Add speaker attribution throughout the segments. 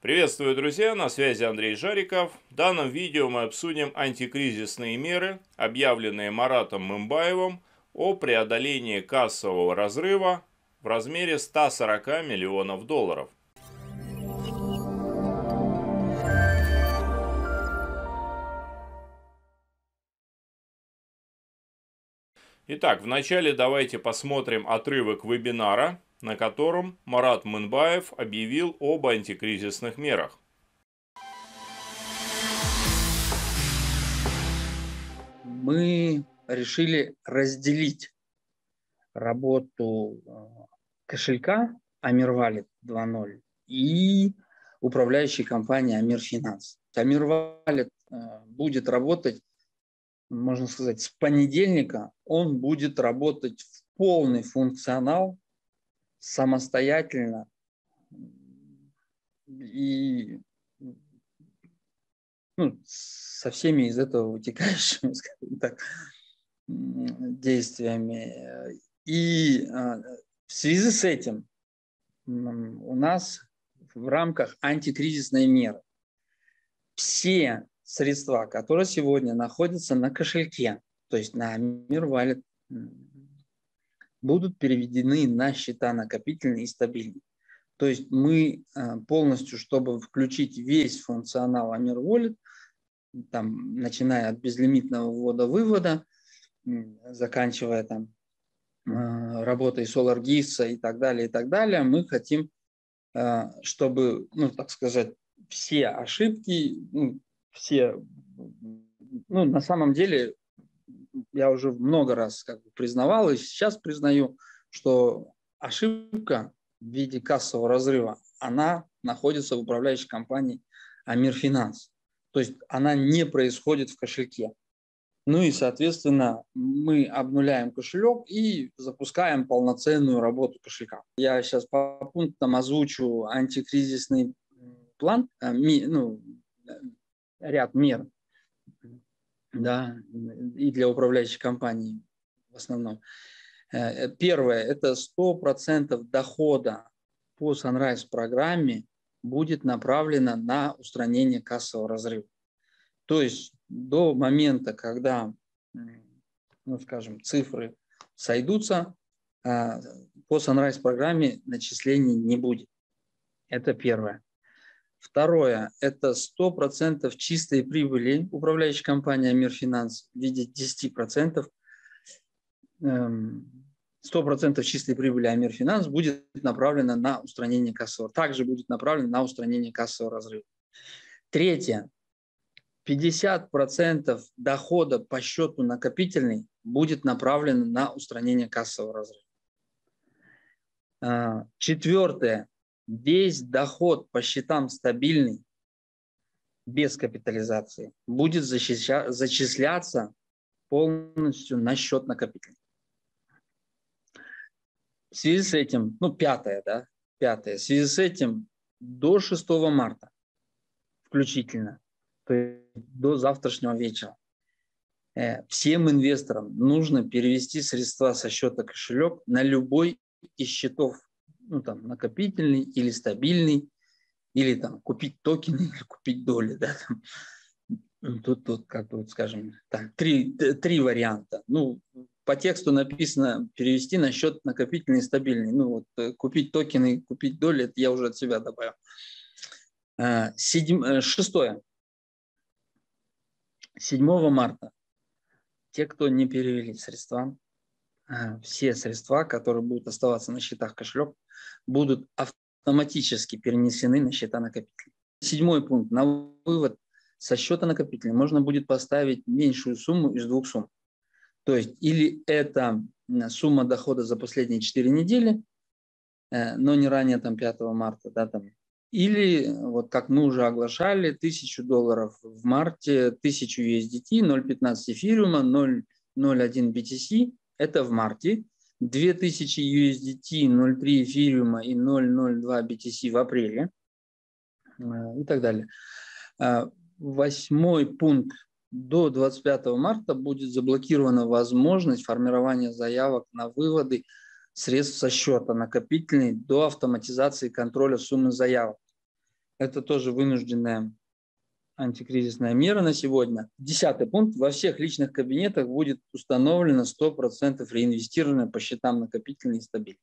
Speaker 1: Приветствую, друзья! На связи Андрей Жариков. В данном видео мы обсудим антикризисные меры, объявленные Маратом Мымбаевым о преодолении кассового разрыва в размере 140 миллионов долларов. Итак, вначале давайте посмотрим отрывок вебинара, на котором Марат Мынбаев объявил об антикризисных мерах.
Speaker 2: Мы решили разделить работу э, кошелька Амирвалит Валит 2.0 и управляющей компании Амир Финанс. Амир Валит будет работать, можно сказать, с понедельника. Он будет работать в полный функционал самостоятельно и ну, со всеми из этого вытекающими, скажем так, действиями. И а, в связи с этим у нас в рамках антикризисной меры все средства, которые сегодня находятся на кошельке, то есть на Мирвалет, будут переведены на счета накопительные и стабильные. То есть мы а, полностью, чтобы включить весь функционал Amir Wallet, там, начиная от безлимитного ввода-вывода, заканчивая там а, работой SolarGIS и так далее, и так далее, мы хотим, а, чтобы, ну, так сказать, все ошибки, ну, все, ну, на самом деле я уже много раз как бы признавал и сейчас признаю, что ошибка в виде кассового разрыва, она находится в управляющей компании Амир Финанс. То есть она не происходит в кошельке. Ну и, соответственно, мы обнуляем кошелек и запускаем полноценную работу кошелька. Я сейчас по пунктам озвучу антикризисный план, э, ну, э, ряд мер, да, и для управляющей компании в основном. Э, первое – это 100% дохода по Sunrise программе будет направлено на устранение кассового разрыва. То есть до момента, когда, ну, скажем, цифры сойдутся, а, по Sunrise программе начислений не будет. Это первое. Второе – это 100% чистой прибыли управляющей компании «Мир Финанс» в виде 10%. 100% эм, чистой прибыли «Амир Финанс» будет направлено на устранение кассового. Также будет направлено на устранение кассового разрыва. Третье. 50% дохода по счету накопительный будет направлено на устранение кассового разрыва. Э, Четвертое весь доход по счетам стабильный, без капитализации, будет защища- зачисляться полностью на счет накопителя. В связи с этим, ну, пятое, да, пятое, в связи с этим до 6 марта включительно, то есть до завтрашнего вечера, э, всем инвесторам нужно перевести средства со счета кошелек на любой из счетов ну, там, накопительный или стабильный, или там купить токены, или купить доли, да, там. Ну, тут, тут как бы, скажем, там три, три варианта. Ну, по тексту написано перевести на счет накопительный и стабильный. Ну, вот э, купить токены, купить доли, это я уже от себя добавил. А, седьм... Э, шестое. 7 марта те, кто не перевели средства, Э, все средства, которые будут оставаться на счетах кошелек, будут автоматически перенесены на счета накопителя. Седьмой пункт. На вывод со счета накопителя можно будет поставить меньшую сумму из двух сумм. То есть или это сумма дохода за последние 4 недели, э, но не ранее там, 5 марта, да, там, или, вот как мы уже оглашали, 1000 долларов в марте, 1000 USDT, 0.15 эфириума, 0.01 BTC это в марте, 2000 USDT, 0.3 эфириума и 0.02 BTC в апреле э, и так далее. Э, восьмой пункт. До 25 марта будет заблокирована возможность формирования заявок на выводы средств со счета накопительный до автоматизации контроля суммы заявок. Это тоже вынужденная антикризисная мера на сегодня. Десятый пункт. Во всех личных кабинетах будет установлено 100% реинвестированное по счетам накопительной и стабильной.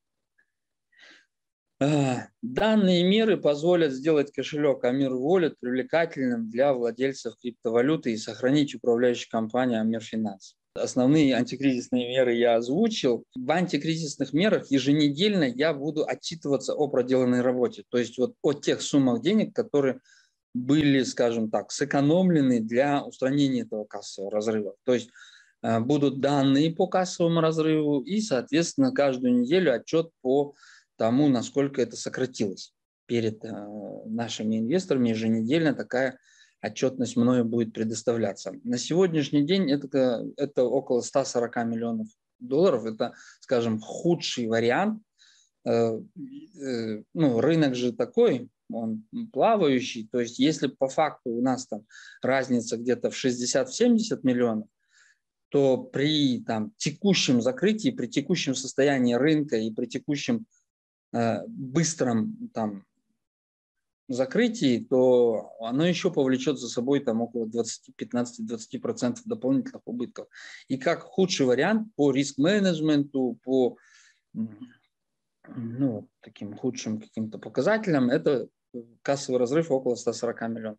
Speaker 2: А, данные меры позволят сделать кошелек Амир Wallet привлекательным для владельцев криптовалюты и сохранить управляющую компанию Амир Финанс. Основные антикризисные меры я озвучил. В антикризисных мерах еженедельно я буду отчитываться о проделанной работе, то есть вот о тех суммах денег, которые были, скажем так, сэкономлены для устранения этого кассового разрыва. То есть э, будут данные по кассовому разрыву и, соответственно, каждую неделю отчет по тому, насколько это сократилось. Перед э, нашими инвесторами еженедельно такая отчетность мною будет предоставляться. На сегодняшний день это, это около 140 миллионов долларов. Это, скажем, худший вариант. Э, ну, рынок же такой, он плавающий. То есть если по факту у нас там разница где-то в 60-70 миллионов, то при там, текущем закрытии, при текущем состоянии рынка и при текущем э, быстром там, закрытии, то оно еще повлечет за собой там, около 15-20% дополнительных убытков. И как худший вариант по риск-менеджменту, по ну, таким худшим каким-то показателем, это э, кассовый разрыв около 140 миллионов.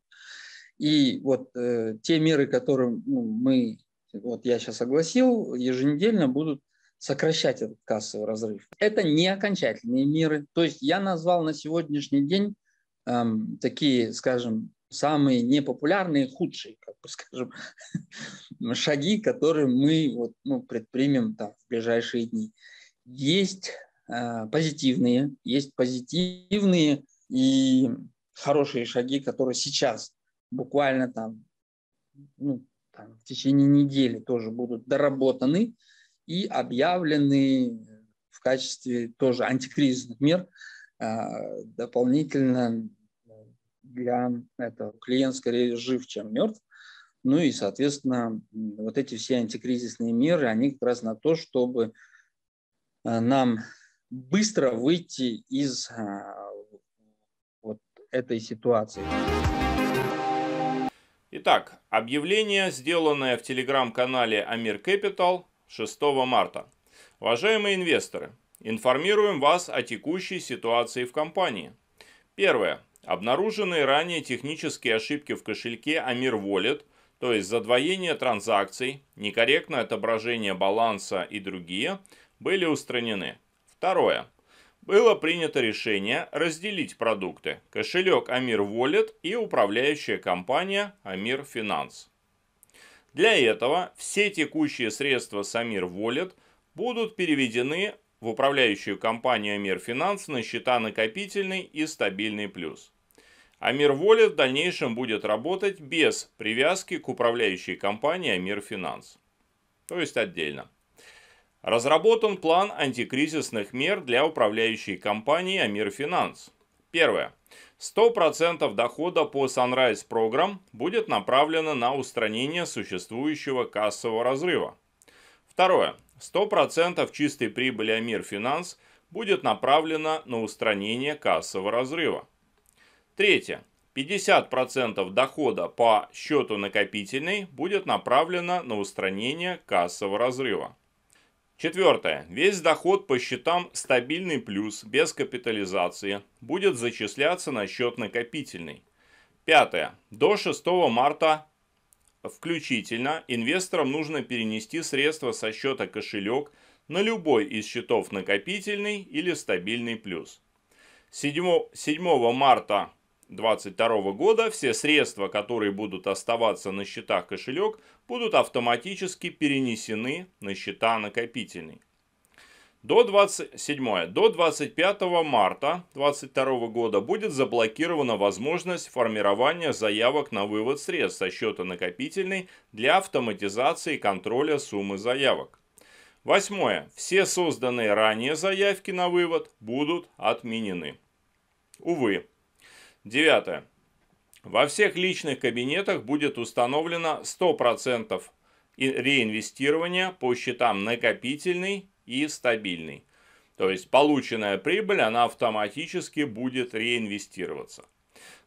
Speaker 2: И вот э, те меры, которые ну, мы, вот я сейчас огласил, еженедельно будут сокращать этот кассовый разрыв. Это не окончательные меры. То есть я назвал на сегодняшний день э, такие, скажем, самые непопулярные, худшие, как бы скажем, шаги, которые мы вот, ну, предпримем там, в ближайшие дни. Есть Э, позитивные, есть позитивные и хорошие шаги, которые сейчас буквально там, ну, там в течение недели тоже будут доработаны и объявлены в качестве тоже антикризисных мер э, дополнительно для этого клиент скорее жив, чем мертв. Ну и, соответственно, вот эти все антикризисные меры, они как раз на то, чтобы э, нам быстро выйти из а, вот этой ситуации.
Speaker 1: Итак, объявление, сделанное в телеграм-канале Амир Capital 6 марта. Уважаемые инвесторы, информируем вас о текущей ситуации в компании. Первое. Обнаруженные ранее технические ошибки в кошельке Амир Wallet, то есть задвоение транзакций, некорректное отображение баланса и другие, были устранены. Второе. Было принято решение разделить продукты – кошелек Амир Wallet и управляющая компания Амир Финанс. Для этого все текущие средства с Амир Wallet будут переведены в управляющую компанию Амир Финанс на счета накопительный и стабильный плюс. Амир Wallet в дальнейшем будет работать без привязки к управляющей компании Амир Финанс. То есть отдельно. Разработан план антикризисных мер для управляющей компании «Амир Финанс». Первое. 100% дохода по Sunrise Program будет направлено на устранение существующего кассового разрыва. Второе. 100% чистой прибыли Амир Финанс будет направлено на устранение кассового разрыва. Третье. 50% дохода по счету накопительный будет направлено на устранение кассового разрыва. Четвертое. Весь доход по счетам стабильный плюс, без капитализации, будет зачисляться на счет накопительный. Пятое. До 6 марта включительно инвесторам нужно перенести средства со счета кошелек на любой из счетов накопительный или стабильный плюс. 7, 7 марта 2022 года все средства, которые будут оставаться на счетах кошелек, будут автоматически перенесены на счета накопительный. До 27, до 25 марта 2022 года будет заблокирована возможность формирования заявок на вывод средств со счета накопительный для автоматизации и контроля суммы заявок. Восьмое. Все созданные ранее заявки на вывод будут отменены. Увы, Девятое. Во всех личных кабинетах будет установлено 100% реинвестирования по счетам накопительный и стабильный. То есть полученная прибыль, она автоматически будет реинвестироваться.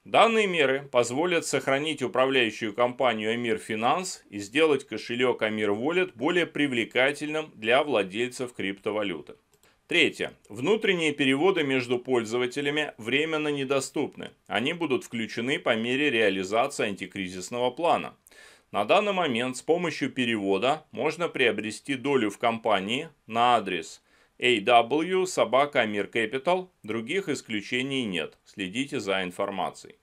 Speaker 1: Данные меры позволят сохранить управляющую компанию Амир Финанс и сделать кошелек Амир Wallet более привлекательным для владельцев криптовалюты. Третье. Внутренние переводы между пользователями временно недоступны. Они будут включены по мере реализации антикризисного плана. На данный момент с помощью перевода можно приобрести долю в компании на адрес aw собака Амир Capital. Других исключений нет. Следите за информацией.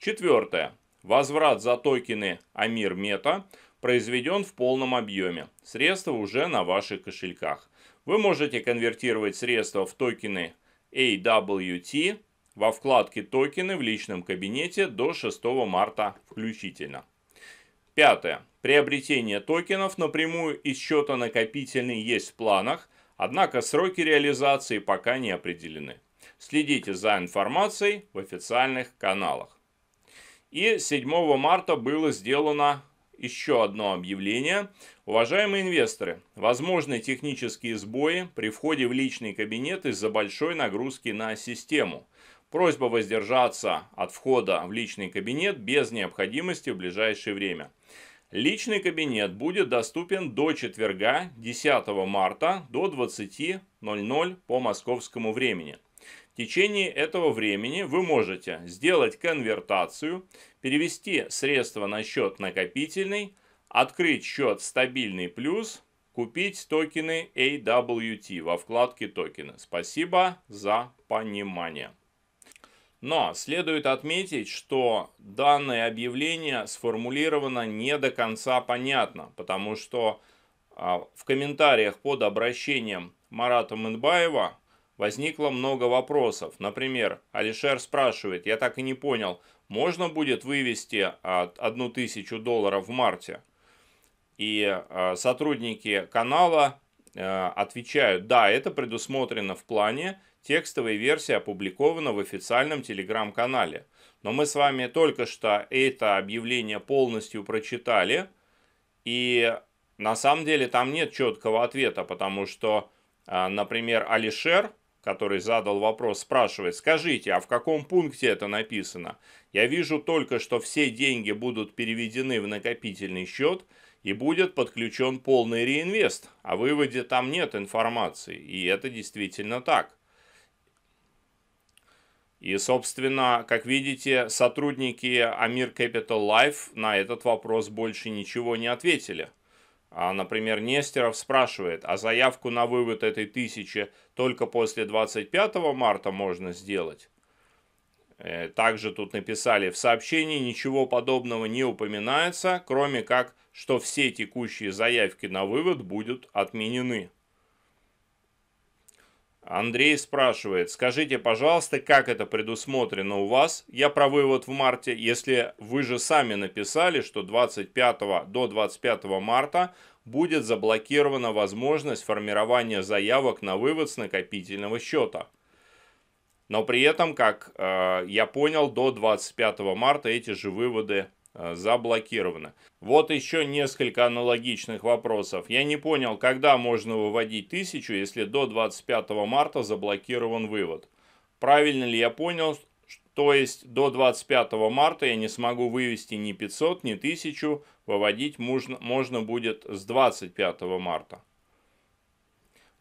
Speaker 1: Четвертое. Возврат за токены Амир Мета произведен в полном объеме. Средства уже на ваших кошельках. Вы можете конвертировать средства в токены AWT во вкладке «Токены» в личном кабинете до 6 марта включительно. Пятое. Приобретение токенов напрямую из счета накопительный есть в планах, однако сроки реализации пока не определены. Следите за информацией в официальных каналах. И 7 марта было сделано еще одно объявление. Уважаемые инвесторы, возможны технические сбои при входе в личный кабинет из-за большой нагрузки на систему. Просьба воздержаться от входа в личный кабинет без необходимости в ближайшее время. Личный кабинет будет доступен до четверга 10 марта до 20.00 по московскому времени. В течение этого времени вы можете сделать конвертацию, перевести средства на счет накопительный, открыть счет стабильный плюс, купить токены AWT во вкладке токены. Спасибо за понимание. Но следует отметить, что данное объявление сформулировано не до конца понятно, потому что а, в комментариях под обращением Марата Мэнбаева возникло много вопросов. Например, Алишер спрашивает, я так и не понял, можно будет вывести а, одну тысячу долларов в марте? И а, сотрудники канала э, отвечают, да, это предусмотрено в плане, текстовая версия опубликована в официальном телеграм-канале. Но мы с вами только что это объявление полностью прочитали, и на самом деле там нет четкого ответа, потому что, а, например, Алишер который задал вопрос, спрашивает, скажите, а в каком пункте это написано? Я вижу только, что все деньги будут переведены в накопительный счет и будет подключен полный реинвест. О а выводе там нет информации, и это действительно так. И, собственно, как видите, сотрудники Амир Capital Life на этот вопрос больше ничего не ответили – а, например, Нестеров спрашивает, а заявку на вывод этой тысячи только после 25 марта можно сделать? Э, также тут написали, в сообщении ничего подобного не упоминается, кроме как, что все текущие заявки на вывод будут отменены. Андрей спрашивает, скажите, пожалуйста, как это предусмотрено у вас? Я про вывод в марте, если вы же сами написали, что 25 до 25 марта будет заблокирована возможность формирования заявок на вывод с накопительного счета. Но при этом, как э, я понял, до 25 марта эти же выводы Э, заблокировано. Вот еще несколько аналогичных вопросов. Я не понял, когда можно выводить тысячу, если до 25 марта заблокирован вывод. Правильно ли я понял, то есть до 25 марта я не смогу вывести ни 500, ни 1000, выводить можно, можно будет с 25 марта.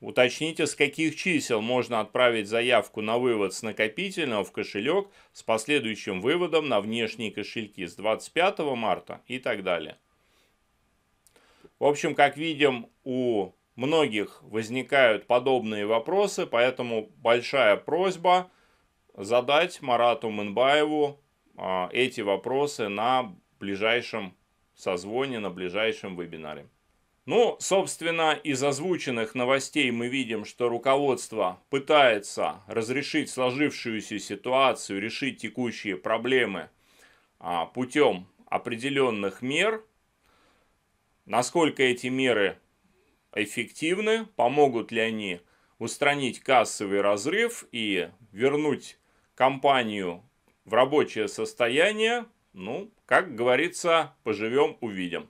Speaker 1: Уточните, с каких чисел можно отправить заявку на вывод с накопительного в кошелек с последующим выводом на внешние кошельки с 25 марта и так далее. В общем, как видим, у многих возникают подобные вопросы, поэтому большая просьба задать Марату Мынбаеву а, эти вопросы на ближайшем созвоне, на ближайшем вебинаре. Ну, собственно, из озвученных новостей мы видим, что руководство пытается разрешить сложившуюся ситуацию, решить текущие проблемы а, путем определенных мер. Насколько эти меры эффективны, помогут ли они устранить кассовый разрыв и вернуть компанию в рабочее состояние, ну, как говорится, поживем, увидим.